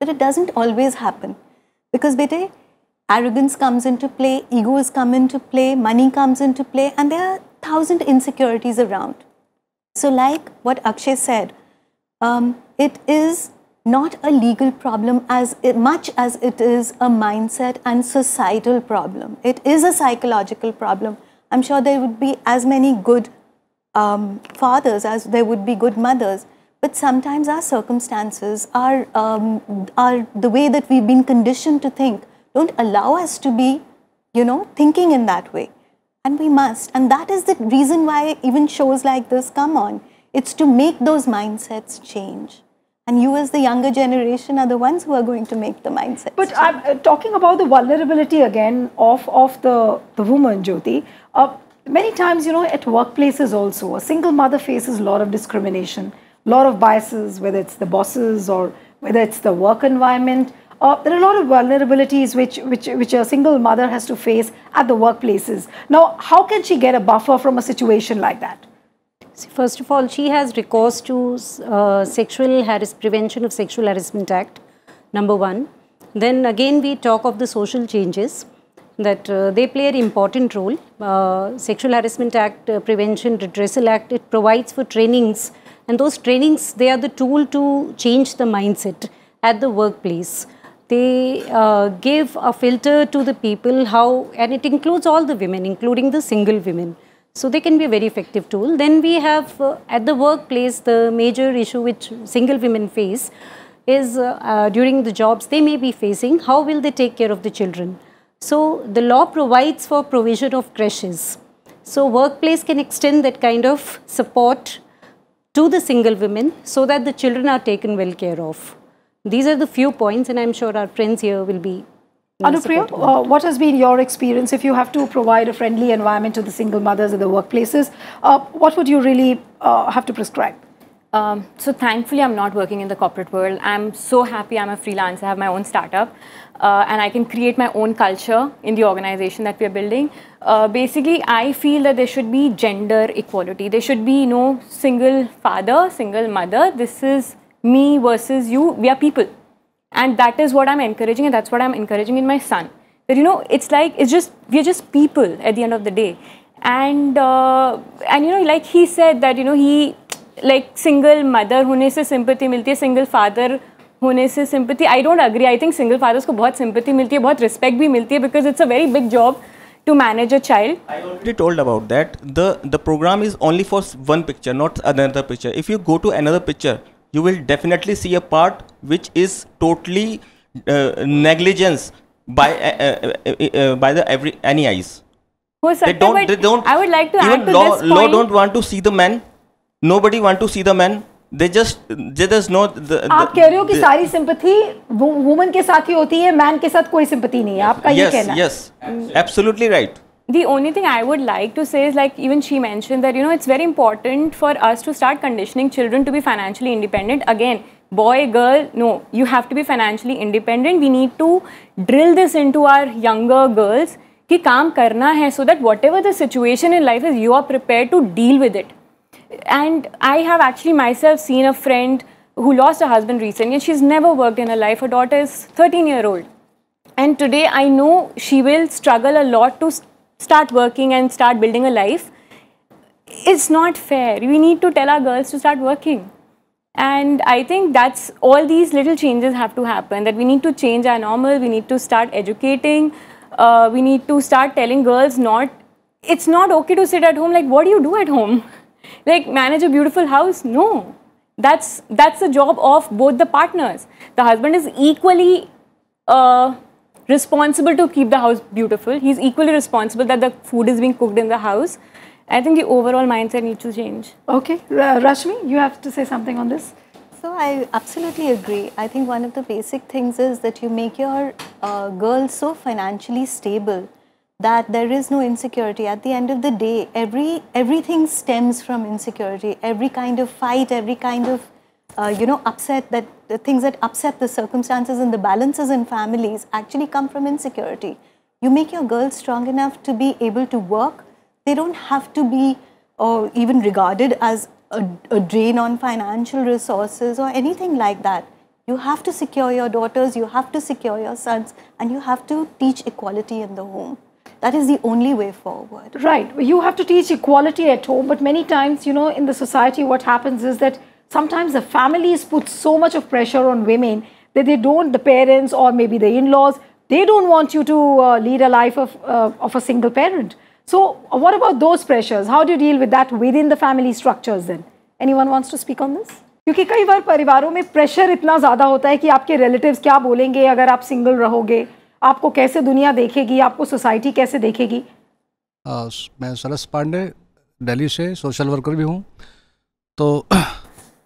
But it doesn't always happen because bete, arrogance comes into play, ego is come into play, money comes into play, and there are thousand insecurities around. So, like what Akshay said, um, it is not a legal problem as much as it is a mindset and societal problem. It is a psychological problem. I'm sure there would be as many good um, fathers as there would be good mothers. But sometimes our circumstances are, um, are the way that we've been conditioned to think don't allow us to be, you know, thinking in that way. And we must. And that is the reason why even shows like this come on. It's to make those mindsets change. And you, as the younger generation, are the ones who are going to make the mindset. But I'm uh, talking about the vulnerability again of, of the, the woman, Jyoti. Uh, Many times, you know, at workplaces also, a single mother faces a lot of discrimination, a lot of biases, whether it's the bosses or whether it's the work environment. Uh, there are a lot of vulnerabilities which, which, which a single mother has to face at the workplaces. Now, how can she get a buffer from a situation like that? First of all, she has recourse to uh, sexual harass prevention of sexual harassment act, number one. Then again, we talk of the social changes that uh, they play an important role. Uh, Sexual Harassment Act, uh, Prevention Redressal Act, it provides for trainings and those trainings, they are the tool to change the mindset at the workplace. They uh, give a filter to the people how, and it includes all the women, including the single women. So they can be a very effective tool. Then we have uh, at the workplace, the major issue which single women face is uh, during the jobs they may be facing, how will they take care of the children? So the law provides for provision of creches. So workplace can extend that kind of support to the single women so that the children are taken well care of. These are the few points and I'm sure our friends here will be Anupriya, uh, what has been your experience if you have to provide a friendly environment to the single mothers in the workplaces? Uh, what would you really uh, have to prescribe? Um, so thankfully, I'm not working in the corporate world. I'm so happy I'm a freelancer, I have my own startup, uh, and I can create my own culture in the organization that we're building. Uh, basically, I feel that there should be gender equality. There should be no single father, single mother. This is me versus you. We are people. And that is what I'm encouraging, and that's what I'm encouraging in my son. That, you know, it's like, it's just, we're just people at the end of the day. And, uh, and you know, like he said that, you know, he like single mother होने से sympathy मिलती है single father होने से sympathy I don't agree I think single fathers को बहुत sympathy मिलती है बहुत रिस्पेक्ट भी मिलती है because it's a very big job to manage a child i already told about that the the program is only for one picture not another picture if you go to another picture you will definitely see a part which is totally uh, negligence by uh, uh, by the every any eyes हो सकता है but I would like to add to this point law don't want to see the man nobody want to see the man they just they thus no आप कह रहे हो कि सारी sympathy woman के साथ ही होती है मैन के साथ कोई सिंपति नहीं है आपका ये कहना yes absolutely right The only thing I would like to say is like even she mentioned that you know it's very important for us to start conditioning children to be financially independent again boy girl no you have to be financially independent we need to drill this into our younger girls ki kaam karna hai so that whatever the situation in life is you are prepared to deal with it And I have actually myself seen a friend who lost her husband recently and she's never worked in her life. Her daughter is 13 year old. And today I know she will struggle a lot to start working and start building a life. It's not fair. We need to tell our girls to start working. And I think that's all these little changes have to happen that we need to change our normal, we need to start educating, uh, we need to start telling girls not, it's not okay to sit at home, like what do you do at home? like manage a beautiful house? No. That's, that's the job of both the partners. The husband is equally uh, responsible to keep the house beautiful. He's equally responsible that the food is being cooked in the house. I think the overall mindset needs to change. Okay. Rashmi, you have to say something on this. So I absolutely agree. I think one of the basic things is that you make your uh, girl so financially stable that there is no insecurity at the end of the day every everything stems from insecurity every kind of fight every kind of uh, you know upset that the things that upset the circumstances and the balances in families actually come from insecurity you make your girls strong enough to be able to work they don't have to be or even regarded as a, a drain on financial resources or anything like that you have to secure your daughters you have to secure your sons and you have to teach equality in the home that is the only way forward. Right. You have to teach equality at home, but many times, you know, in the society, what happens is that sometimes the families put so much of pressure on women that they don't, the parents or maybe the in laws, they don't want you to uh, lead a life of, uh, of a single parent. So, uh, what about those pressures? How do you deal with that within the family structures then? Anyone wants to speak on this? क्योंकि कई बार परिवारों में pressure इतना ज़्यादा होता है कि आपके रिलेटिव्स क्या बोलेंगे अगर आप सिंगल रहोगे आपको कैसे दुनिया देखेगी आपको सोसाइटी कैसे देखेगी आ, मैं सरस पांडे दिल्ली से सोशल वर्कर भी हूँ तो [CLEARS THROAT]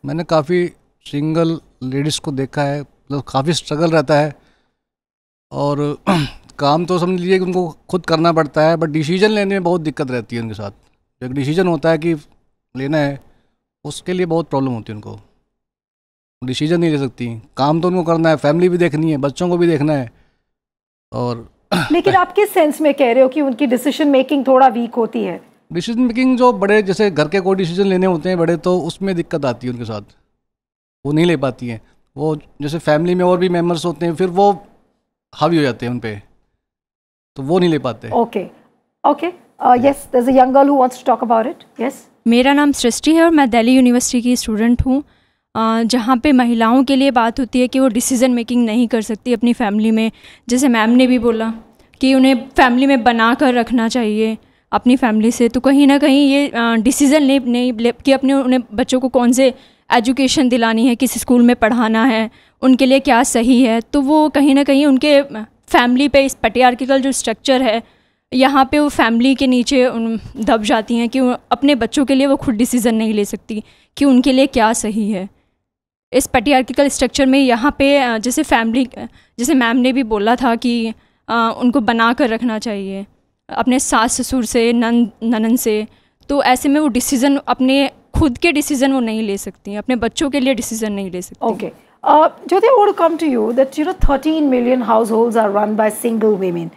मैंने काफ़ी सिंगल लेडीज़ को देखा है मतलब काफ़ी स्ट्रगल रहता है और [CLEARS THROAT] काम तो समझ लीजिए कि उनको खुद करना पड़ता है बट डिसीजन लेने में बहुत दिक्कत रहती है उनके साथ एक डिसीजन होता है कि लेना है उसके लिए बहुत प्रॉब्लम होती है उनको डिसीजन नहीं ले सकती काम तो उनको करना है फैमिली भी देखनी है बच्चों को भी देखना है और लेकिन आप किस सेंस में कह रहे हो कि उनकी डिसीजन मेकिंग थोड़ा वीक होती है डिसीजन मेकिंग जो बड़े जैसे घर के कोई डिसीजन लेने होते हैं बड़े तो उसमें दिक्कत आती है उनके साथ वो नहीं ले पाती हैं वो जैसे फैमिली में और भी मेम्बर्स होते हैं फिर वो हावी हो जाते हैं उन पर तो वो नहीं ले पाते okay okay yes young girl who wants to talk about it yes मेरा नाम सृष्टि है और मैं दिल्ली यूनिवर्सिटी की स्टूडेंट हूँ जहाँ पे महिलाओं के लिए बात होती है कि वो डिसीज़न मेकिंग नहीं कर सकती अपनी फैमिली में जैसे मैम ने भी बोला कि उन्हें फैमिली में बना कर रखना चाहिए अपनी फैमिली से तो कहीं ना कहीं ये डिसीज़न ले नहीं ले कि अपने उन्हें बच्चों को कौन से एजुकेशन दिलानी है किस स्कूल में पढ़ाना है उनके लिए क्या सही है तो वो कहीं ना कहीं उनके फैमिली पे इस पटियार्किकल जो स्ट्रक्चर है यहाँ पे वो फैमिली के नीचे दब जाती हैं कि अपने बच्चों के लिए वो खुद डिसीज़न नहीं ले सकती कि उनके लिए क्या सही है इस पेटियार्किकल स्ट्रक्चर में यहाँ पे जैसे फैमिली जैसे मैम ने भी बोला था कि आ, उनको बना कर रखना चाहिए अपने सास ससुर से नन ननन से तो ऐसे में वो डिसीज़न अपने खुद के डिसीज़न वो नहीं ले सकती अपने बच्चों के लिए डिसीज़न नहीं ले सकती okay Jyoti would come to you that you know thirteen million household are run by single women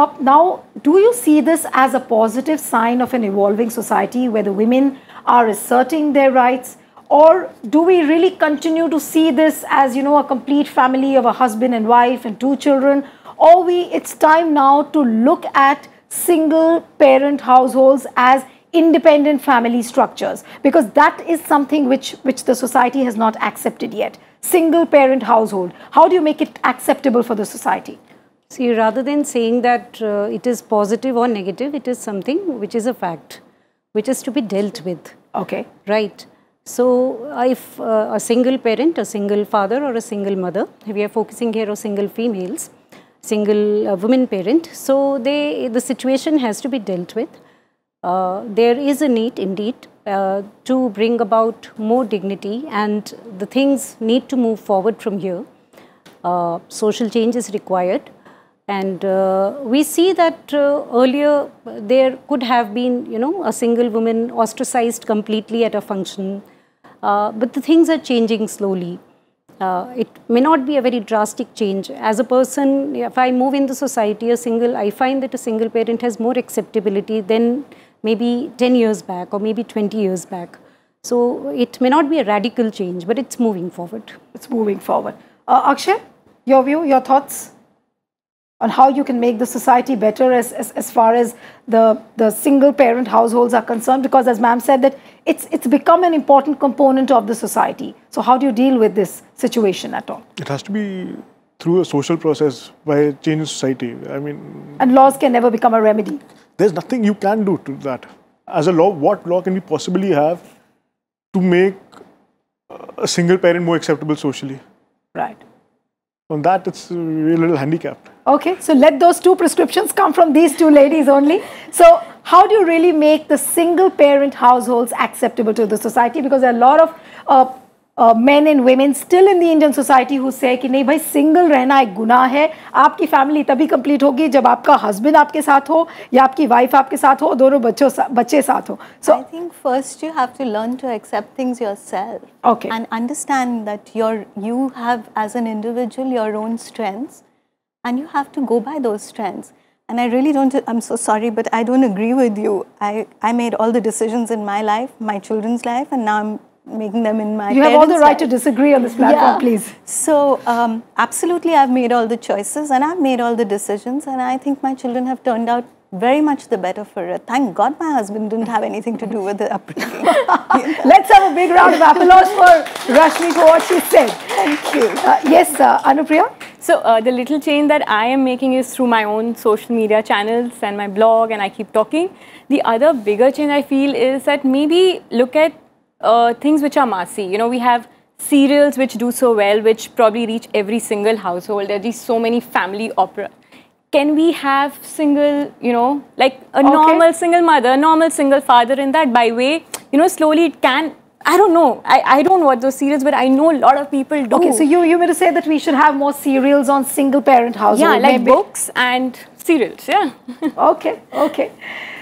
अब now do you see this as a positive sign of an evolving society where the are reasserting asserting rights or do we really continue to see this as you know a complete family of a husband and wife and two children or we it's time now to look at single parent households as independent family structures because that is something which which the society has not accepted yet single parent household how do you make it acceptable for the society see rather than saying that uh, it is positive or negative it is something which is a fact which is to be dealt with okay right so uh, if uh, a single parent, a single father or a single mother, we are focusing here on single females, single uh, women parent, so they, the situation has to be dealt with. Uh, there is a need indeed uh, to bring about more dignity and the things need to move forward from here. Uh, social change is required and uh, we see that uh, earlier there could have been you know a single woman ostracized completely at a function uh, but the things are changing slowly. Uh, it may not be a very drastic change. As a person, if I move in the society, a single, I find that a single parent has more acceptability than maybe 10 years back or maybe 20 years back. So it may not be a radical change, but it's moving forward. It's moving forward. Uh, Akshay, your view, your thoughts? on how you can make the society better as, as, as far as the, the single parent households are concerned because as ma'am said that it's, it's become an important component of the society. So how do you deal with this situation at all? It has to be through a social process by changing society. I mean... And laws can never become a remedy. There's nothing you can do to that. As a law, what law can we possibly have to make a single parent more acceptable socially? Right. On that, it's a little handicapped. Okay, so let those two prescriptions come from these two ladies only. So how do you really make the single parent households acceptable to the society? Because there are a lot of uh, uh, men and women still in the Indian society who say that no, single rehna is a guna. Your family will be complete when your husband is with you or your wife is with you or both children you. So I think first you have to learn to accept things yourself. Okay. And understand that you have as an individual your own strengths and you have to go by those strengths And I really don't, I'm so sorry, but I don't agree with you. I, I made all the decisions in my life, my children's life, and now I'm making them in my You have all the right life. to disagree on this platform, yeah. please. So, um, absolutely, I've made all the choices and I've made all the decisions, and I think my children have turned out very much the better for it. Thank God my husband didn't have anything to do with the upbringing. [LAUGHS] Let's have a big round of applause for Rashmi for what she said. Thank you. Uh, yes, uh, Anupriya? So uh, the little change that I am making is through my own social media channels and my blog and I keep talking. The other bigger change I feel is that maybe look at uh, things which are massy. You know, we have cereals which do so well, which probably reach every single household. There are so many family opera can we have single, you know, like a okay. normal single mother, a normal single father in that by way, you know, slowly it can I don't know. I, I don't watch those serials, but I know a lot of people do. Okay, so you you mean to say that we should have more serials on single parent households? Yeah, like maybe. books and serials. Yeah. [LAUGHS] okay, okay.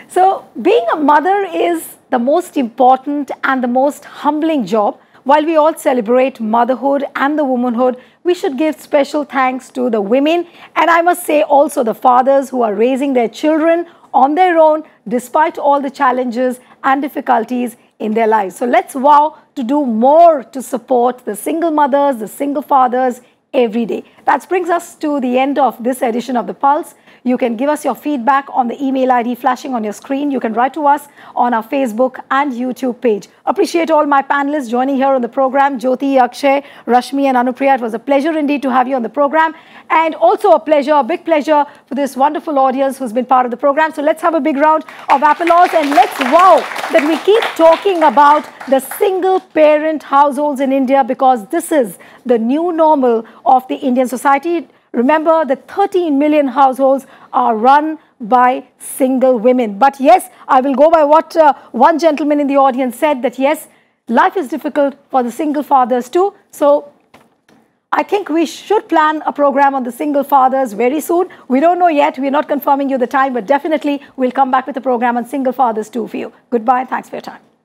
So being a mother is the most important and the most humbling job while we all celebrate motherhood and the womanhood, we should give special thanks to the women and I must say also the fathers who are raising their children on their own despite all the challenges and difficulties in their lives. So let's vow to do more to support the single mothers, the single fathers every day. That brings us to the end of this edition of The Pulse. You can give us your feedback on the email ID flashing on your screen. You can write to us on our Facebook and YouTube page. Appreciate all my panelists joining here on the program, Jyoti, Akshay, Rashmi and Anupriya. It was a pleasure indeed to have you on the program and also a pleasure, a big pleasure for this wonderful audience who's been part of the program. So let's have a big round of applause and let's wow that we keep talking about the single parent households in India because this is the new normal of the Indian society. Remember that 13 million households are run by single women. But yes, I will go by what uh, one gentleman in the audience said that yes, life is difficult for the single fathers too. So I think we should plan a program on the single fathers very soon. We don't know yet. We're not confirming you the time, but definitely we'll come back with a program on single fathers too for you. Goodbye. Thanks for your time.